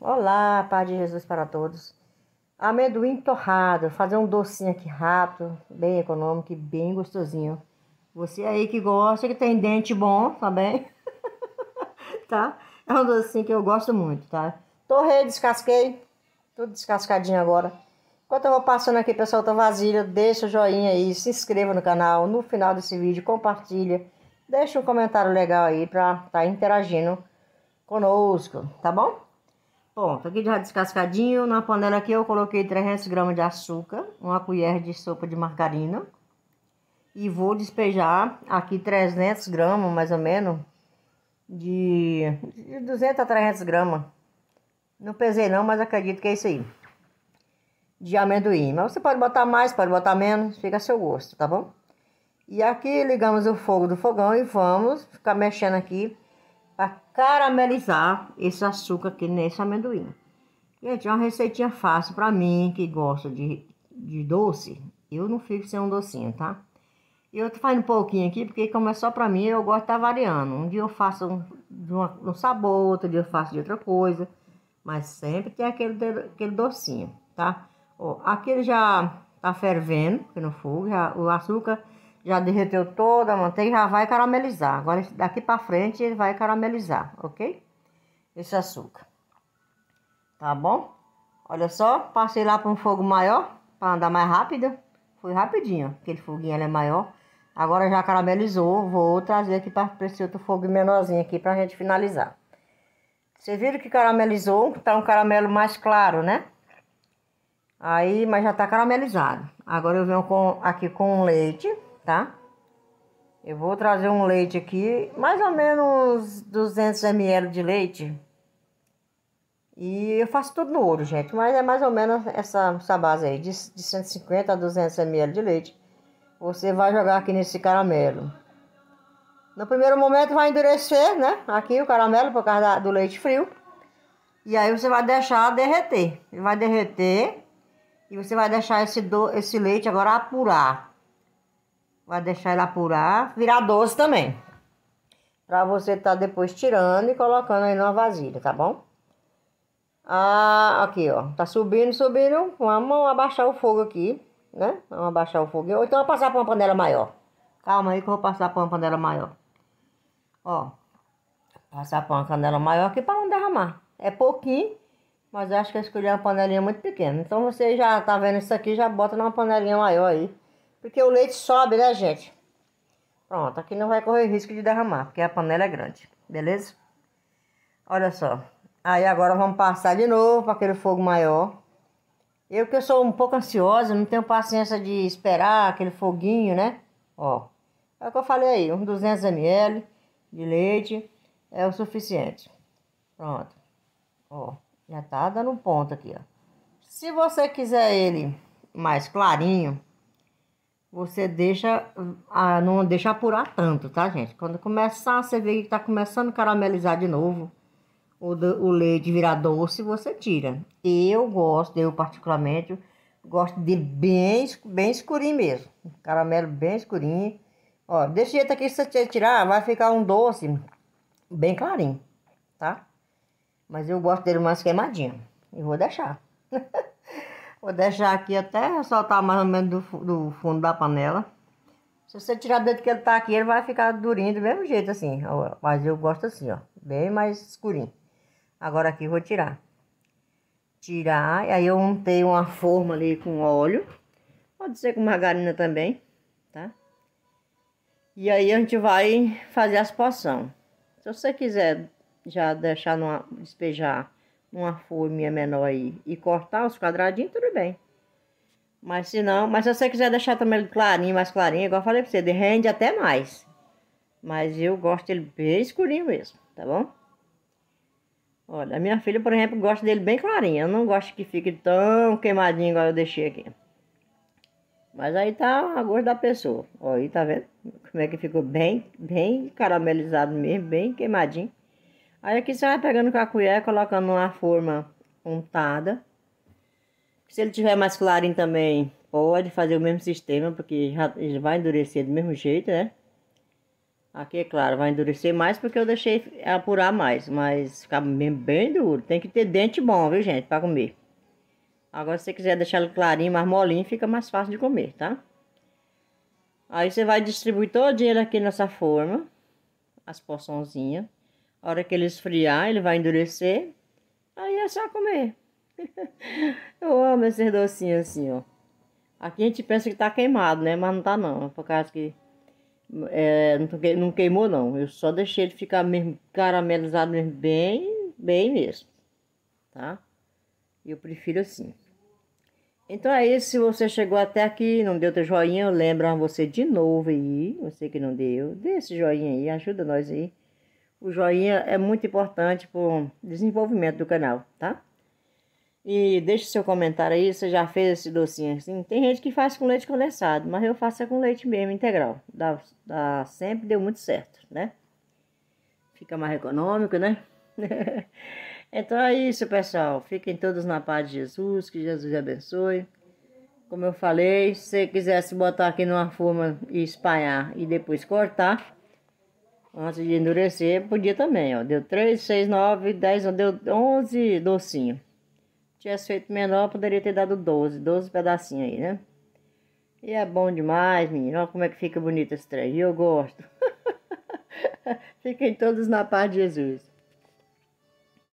Olá, Pai de Jesus para todos. Amendoim torrado, fazer um docinho aqui rápido, bem econômico e bem gostosinho. Você aí que gosta, que tem dente bom também, tá, tá? É um docinho que eu gosto muito, tá? Torrei, descasquei, tudo descascadinho agora. Enquanto eu vou passando aqui, pessoal, tá vasilha, deixa o joinha aí, se inscreva no canal, no final desse vídeo, compartilha, deixa um comentário legal aí pra tá interagindo conosco, tá bom? Pronto, aqui já descascadinho. Na panela aqui eu coloquei 300 gramas de açúcar, uma colher de sopa de margarina. E vou despejar aqui 300 gramas, mais ou menos, de, de 200 a 300 gramas. Não pesei não, mas acredito que é isso aí. De amendoim. Mas você pode botar mais, pode botar menos, fica a seu gosto, tá bom? E aqui ligamos o fogo do fogão e vamos ficar mexendo aqui para caramelizar esse açúcar aqui nesse amendoim. Gente, é uma receitinha fácil para mim que gosta de, de doce. Eu não fico sem um docinho, tá? E eu tô fazendo um pouquinho aqui, porque como é só para mim, eu gosto de tá variando. Um dia eu faço um, de uma, um sabor, outro dia eu faço de outra coisa. Mas sempre tem aquele, aquele docinho, tá? Ó, aqui ele já tá fervendo, que não fogo, já, o açúcar já derreteu toda a manteiga, já vai caramelizar. Agora daqui para frente ele vai caramelizar, ok? Esse açúcar. Tá bom? Olha só, passei lá para um fogo maior, para andar mais rápido. Foi rapidinho, aquele foguinho é maior. Agora já caramelizou, vou trazer aqui para esse outro fogo menorzinho aqui para a gente finalizar. Vocês viram que caramelizou, tá um caramelo mais claro, né? Aí, mas já tá caramelizado. Agora eu venho com, aqui com leite tá? Eu vou trazer um leite aqui, mais ou menos 200 ml de leite. E eu faço tudo no ouro, gente, mas é mais ou menos essa, essa base aí, de, de 150 a 200 ml de leite. Você vai jogar aqui nesse caramelo. No primeiro momento vai endurecer, né? Aqui o caramelo por causa da, do leite frio. E aí você vai deixar derreter. Ele vai derreter e você vai deixar esse, do, esse leite agora apurar. Vai deixar ela apurar, virar doce também. Pra você tá depois tirando e colocando aí numa vasilha, tá bom? Ah, aqui, ó. Tá subindo, subindo. Vamos abaixar o fogo aqui, né? Vamos abaixar o fogo. Ou então eu vou passar pra uma panela maior. Calma aí que eu vou passar pra uma panela maior. Ó. Passar pra uma panela maior aqui pra não derramar. É pouquinho, mas acho que eu escolhi é uma panelinha muito pequena. Então você já tá vendo isso aqui, já bota numa panelinha maior aí. Porque o leite sobe, né, gente? Pronto, aqui não vai correr risco de derramar, porque a panela é grande, beleza? Olha só. Aí agora vamos passar de novo para aquele fogo maior. Eu que eu sou um pouco ansiosa, não tenho paciência de esperar aquele foguinho, né? Ó, é o que eu falei aí, uns 200 ml de leite é o suficiente. Pronto. Ó, já tá dando ponto aqui, ó. Se você quiser ele mais clarinho, você deixa, ah, não deixa apurar tanto, tá, gente? Quando começar, você vê que tá começando a caramelizar de novo, o, do, o leite virar doce, você tira. Eu gosto, eu particularmente, gosto de bem, bem escurinho mesmo, caramelo bem escurinho. Ó, desse jeito aqui, se você tirar, vai ficar um doce bem clarinho, tá? Mas eu gosto dele mais queimadinho, e vou deixar. Vou deixar aqui até soltar mais ou menos do, do fundo da panela. Se você tirar dentro que ele tá aqui, ele vai ficar durinho do mesmo jeito assim. Mas eu gosto assim, ó. Bem mais escurinho. Agora aqui eu vou tirar. Tirar. E aí eu untei uma forma ali com óleo. Pode ser com margarina também, tá? E aí a gente vai fazer as poção. Se você quiser já deixar numa, despejar uma forminha menor aí e cortar os quadradinhos, tudo bem. Mas se não, mas se você quiser deixar também clarinho, mais clarinho, igual eu falei pra você, ele rende até mais. Mas eu gosto dele bem escurinho mesmo, tá bom? Olha, a minha filha, por exemplo, gosta dele bem clarinho. Eu não gosto que fique tão queimadinho igual eu deixei aqui. Mas aí tá a gosto da pessoa. olha aí tá vendo como é que ficou bem, bem caramelizado mesmo, bem queimadinho. Aí aqui você vai pegando com a colher, colocando numa forma untada. Se ele tiver mais clarinho também, pode fazer o mesmo sistema, porque já, já vai endurecer do mesmo jeito, né? Aqui, é claro, vai endurecer mais porque eu deixei apurar mais, mas fica bem, bem duro. Tem que ter dente bom, viu, gente, para comer. Agora, se você quiser deixar ele clarinho, mais molinho, fica mais fácil de comer, tá? Aí você vai distribuir todo ele aqui nessa forma, as porçãozinhas. A hora que ele esfriar, ele vai endurecer. Aí é só comer. Eu amo esses docinhos assim, ó. Aqui a gente pensa que tá queimado, né? Mas não tá não. Por causa que é, não queimou não. Eu só deixei ele ficar mesmo caramelizado mesmo, bem, bem mesmo. Tá? Eu prefiro assim. Então é isso. Se você chegou até aqui, não deu teu joinha, eu lembro você de novo aí. Você que não deu, dê esse joinha aí, ajuda nós aí. O joinha é muito importante para o desenvolvimento do canal, tá? E deixe seu comentário aí, você já fez esse docinho assim? Tem gente que faz com leite condensado, mas eu faço é com leite mesmo, integral. Dá, dá, sempre deu muito certo, né? Fica mais econômico, né? então é isso, pessoal. Fiquem todos na paz de Jesus, que Jesus abençoe. Como eu falei, se você quisesse botar aqui numa forma e espalhar e depois cortar, Antes de endurecer, podia também, ó. Deu 3, 6, 9, 10, deu 11 docinho. Tivesse feito menor, poderia ter dado 12, 12 pedacinhos aí, né? E é bom demais, menino. Olha como é que fica bonito esse trem. E eu gosto. Fiquem todos na paz de Jesus.